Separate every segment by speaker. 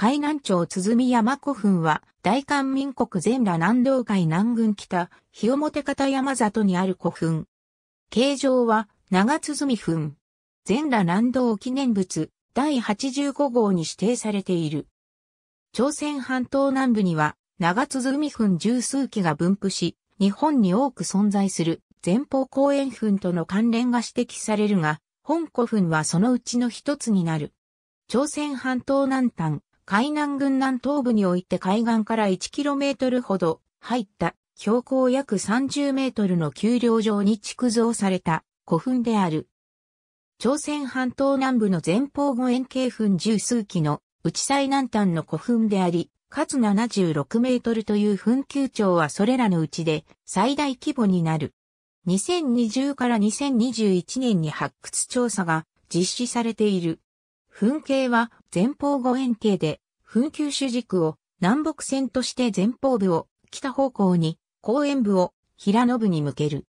Speaker 1: 海南町鼓山古墳は、大韓民国全羅南道海南郡北、日表方山里にある古墳。形状は、長鼓墳。全羅南道記念物、第85号に指定されている。朝鮮半島南部には、長鼓墳十数基が分布し、日本に多く存在する前方後円墳との関連が指摘されるが、本古墳はそのうちの一つになる。朝鮮半島南端、海南軍南東部において海岸から 1km ほど入った標高約30メートルの丘陵上に築造された古墳である。朝鮮半島南部の前方後円形墳十数基の内最南端の古墳であり、かつ76メートルという墳丘長はそれらのうちで最大規模になる。2020から2021年に発掘調査が実施されている。噴形は前方後円形で、噴球主軸を南北線として前方部を北方向に、後円部を平野部に向ける。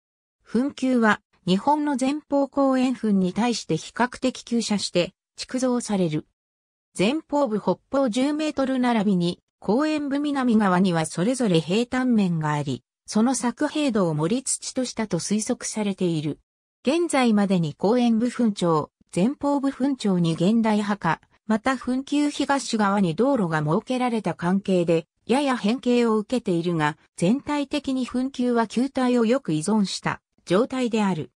Speaker 1: 噴球は日本の前方後円墳に対して比較的急射して築造される。前方部北方10メートル並びに、後円部南側にはそれぞれ平坦面があり、その作平道を盛り土としたと推測されている。現在までに後円部墳長、前方部墳町に現代墓、また墳丘東側に道路が設けられた関係で、やや変形を受けているが、全体的に墳丘は球体をよく依存した状態である。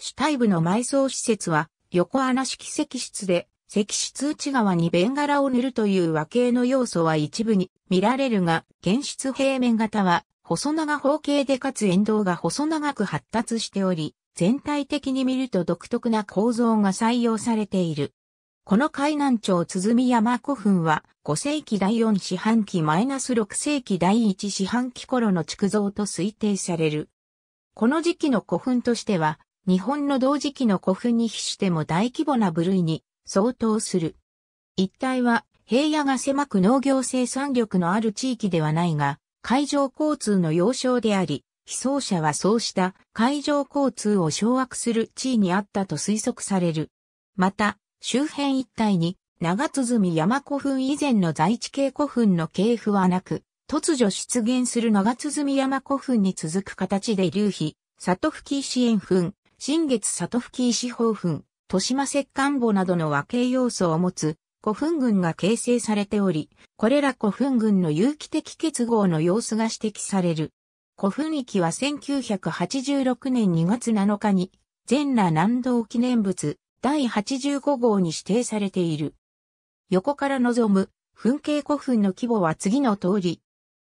Speaker 1: 主体部の埋葬施設は、横穴式石室で、石室内側にベンガラを塗るという和形の要素は一部に見られるが、現室平面型は、細長方形でかつ沿道が細長く発達しており、全体的に見ると独特な構造が採用されている。この海南町鼓山古墳は5世紀第4四半期マイナス -6 世紀第1四半期頃の築造と推定される。この時期の古墳としては日本の同時期の古墳に比しても大規模な部類に相当する。一帯は平野が狭く農業生産力のある地域ではないが、海上交通の要衝であり、被災者はそうした海上交通を掌握する地位にあったと推測される。また、周辺一帯に長鼓山古墳以前の在地系古墳の系譜はなく、突如出現する長鼓山古墳に続く形で流飛、里吹石円墳、新月里吹石宝墳、豊島石棺墓などの和形要素を持つ古墳群が形成されており、これら古墳群の有機的結合の様子が指摘される。古墳域は1986年2月7日に、全羅南道記念物第85号に指定されている。横から望む墳景古墳の規模は次の通り。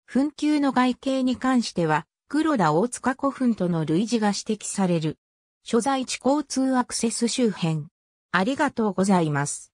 Speaker 1: 墳丘の外形に関しては、黒田大塚古墳との類似が指摘される。所在地交通アクセス周辺。ありがとうございます。